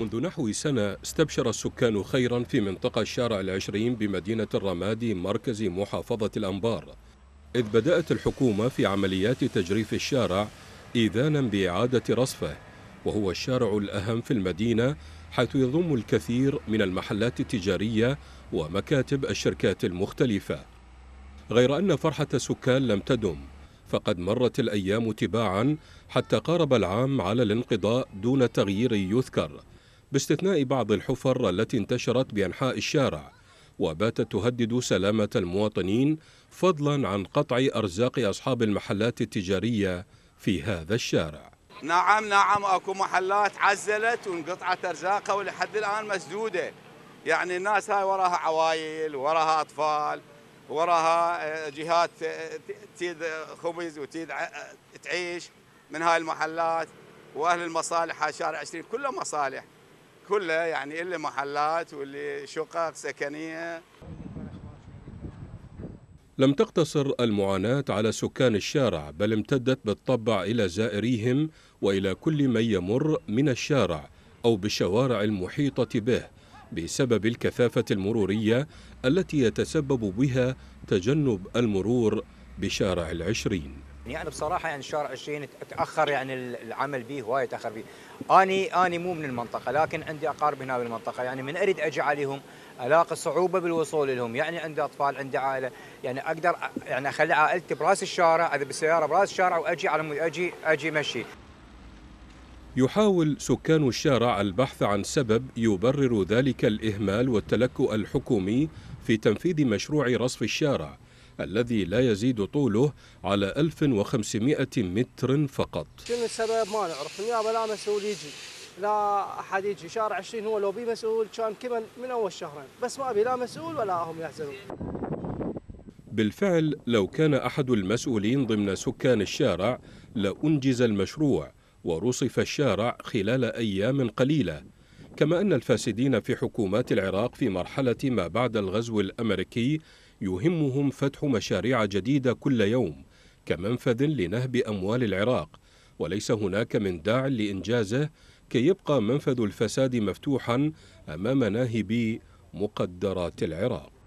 منذ نحو سنة استبشر السكان خيرا في منطقة الشارع العشرين بمدينة الرمادي مركز محافظة الأنبار إذ بدأت الحكومة في عمليات تجريف الشارع إيذانا بإعادة رصفه وهو الشارع الأهم في المدينة حيث يضم الكثير من المحلات التجارية ومكاتب الشركات المختلفة غير أن فرحة السكان لم تدم فقد مرت الأيام تباعا حتى قارب العام على الانقضاء دون تغيير يذكر باستثناء بعض الحفر التي انتشرت بأنحاء الشارع وباتت تهدد سلامة المواطنين فضلا عن قطع أرزاق أصحاب المحلات التجارية في هذا الشارع نعم نعم اكو محلات عزلت وانقطعت ارزاقها ولحد الان مسدوده يعني الناس هاي وراها عوائل وراها اطفال وراها آه، جهات آه، تيد خبز وتيد آه، تعيش من هاي المحلات واهل المصالح هاي شارع 20 كله مصالح كلها يعني اللي محلات واللي شقق سكنيه لم تقتصر المعاناة على سكان الشارع بل امتدت بالطبع إلى زائريهم وإلى كل من يمر من الشارع أو بالشوارع المحيطة به بسبب الكثافة المرورية التي يتسبب بها تجنب المرور بشارع العشرين يعني بصراحه يعني شهر 20 تاخر يعني العمل به هواي تاخر به اني اني مو من المنطقه لكن عندي اقارب هنا بالمنطقه يعني من اريد اجي عليهم الاقي صعوبه بالوصول لهم يعني عندي اطفال عندي عائله يعني اقدر يعني اخلي عائلتي براس الشارع اذا بالسياره براس الشارع واجي على اجي اجي مشي يحاول سكان الشارع البحث عن سبب يبرر ذلك الإهمال والتلكؤ الحكومي في تنفيذ مشروع رصف الشارع الذي لا يزيد طوله على 1500 متر فقط شنو السبب ما نعرف النيابه لا مسؤول يجي لا احد يجي شارع 20 هو لو بي مسؤول كان كمل من اول شهرين بس ما بي لا مسؤول ولا هم يحزنون بالفعل لو كان احد المسؤولين ضمن سكان الشارع لانجز المشروع ورصف الشارع خلال ايام قليله كما ان الفاسدين في حكومات العراق في مرحله ما بعد الغزو الامريكي يهمهم فتح مشاريع جديدة كل يوم كمنفذ لنهب أموال العراق وليس هناك من داع لإنجازه كي يبقى منفذ الفساد مفتوحا أمام ناهبي مقدرات العراق